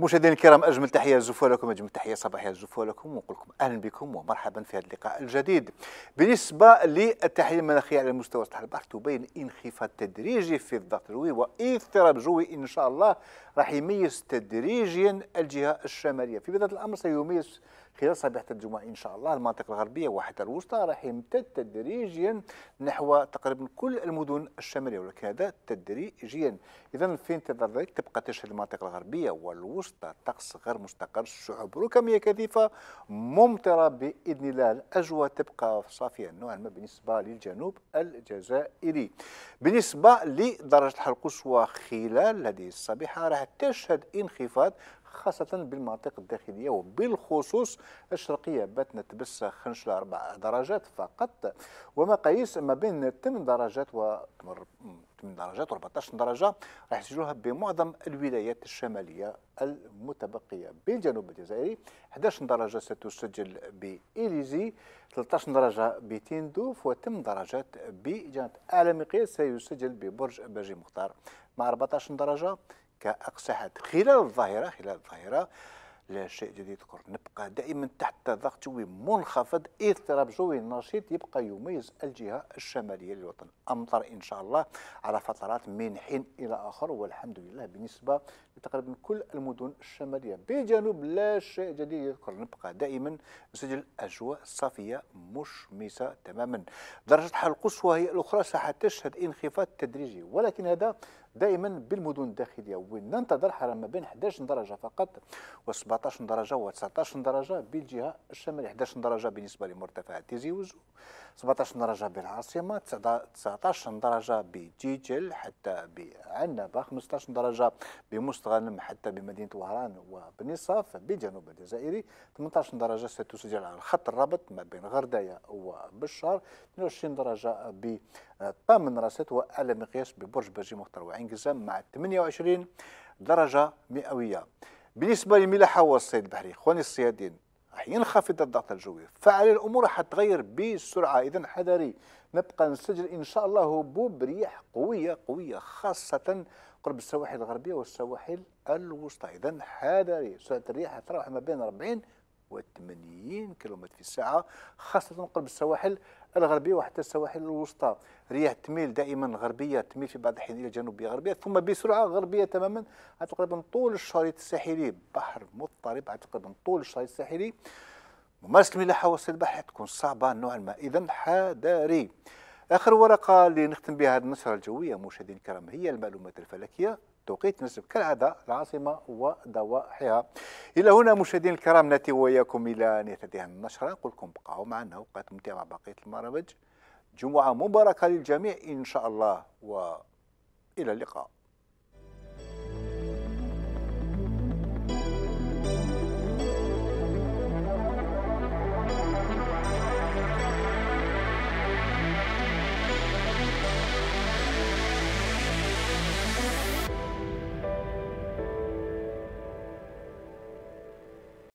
مشاهدينا الكرام اجمل تحيه الزفوه لكم اجمل تحيه صباحيه الزفوه لكم ونقول لكم اهلا بكم ومرحبا في هذا اللقاء الجديد. بالنسبه للتحليل المناخي على مستوى سطح البحر تبين انخفاض تدريجي في الضغط الجوي واضطراب جوي ان شاء الله راح يميز تدريجيا الجهه الشماليه، في بدايه الامر سيميز خلال صبيحة الجمعة إن شاء الله المناطق الغربية وحتى الوسطى راح يمتد تدريجيا نحو تقريبا كل المدن الشمالية ولكن هذا تدريجيا إذا في انتظار ذلك تبقى تشهد المناطق الغربية والوسطى وسط طقس غير مستقر الشعوب ركامية كثيفه ممطره باذن الله الاجواء تبقى صافيه نوعا ما بالنسبه للجنوب الجزائري بالنسبه لدرجه الحر القصوى خلال هذه الصبيحه راح تشهد انخفاض خاصة بالمناطق الداخلية وبالخصوص الشرقية باتنا تبس خنش أربع درجات فقط ومقاييس ما بين 8 درجات و 8 درجات و 14 درجة راح يسجلوها بمعظم الولايات الشمالية المتبقية بالجنوب الجزائري 11 درجة ستسجل بإليزي 13 درجة بتندوف و 8 درجات بجنة أعلى مقياس سيسجل ببرج باجي مختار مع 14 درجة كأقساحات خلال الظاهرة خلال الظاهرة لا شيء جديد يذكر نبقى دائما تحت ضغط جوي منخفض اضطراب جوي نشيط يبقى يميز الجهه الشماليه للوطن امطر ان شاء الله على فترات من حين الى اخر والحمد لله بالنسبه لتقريبا كل المدن الشماليه بالجنوب لا شيء جديد يذكر نبقى دائما نسجل اجواء صافيه مشمسه تماما درجه الحراره القصوى هي الاخرى ستشهد انخفاض تدريجي ولكن هذا دائما بالمدن الداخليه ننتظر حراره ما بين 11 درجه فقط و17 درجه و19 درجه بالجهه الشماليه 11 درجه بالنسبه لمرتفعات تيزي وزو 17 درجة بالعاصمة 19 درجة بتيتل حتى بعنبة 15 درجة بمستغنم حتى بمدينة وهران وبنصاف بالجنوب الجزائري 18 درجة ستسجل على الخط الرابط ما بين غردايا وبشار 22 درجة ب طامن راست وأعلى مقياس ببرج برجي مختار وعين قزام مع 28 درجة مئوية بالنسبة للملاحة والصيد البحري إخواني الصيادين ينخفض الضغط الجوي فعلى الامور حتغير بسرعه اذا حذري نبقى نسجل ان شاء الله هبوب رياح قويه قويه خاصه قرب السواحل الغربيه والسواحل الوسطى اذا حذري سرعه الرياح تتراوح ما بين 40 80 كيلومتر في الساعة خاصة قرب السواحل الغربية وحتى السواحل الوسطى رياح تميل دائما غربية تميل في بعض الحين إلى جنوبية غربية ثم بسرعة غربية تماما تقريبا طول الشريط الساحلي بحر مضطرب تقريبا طول الشريط الساحلي ممارسة الملاحة وسط البحر تكون صعبة نوعا ما إذا حذاري اخر ورقه اللي نختم بها هذه النشره الجويه مشاهدينا الكرام هي المعلومات الفلكيه توقيت نجم كالعاده العاصمه وضواحيها الى هنا مشاهدينا الكرام ناتي واياكم الى نهايه هذه النشره نقول لكم بقاو معنا وقت ممتعه مع بقيه البرامج جمعه مباركه للجميع ان شاء الله والى اللقاء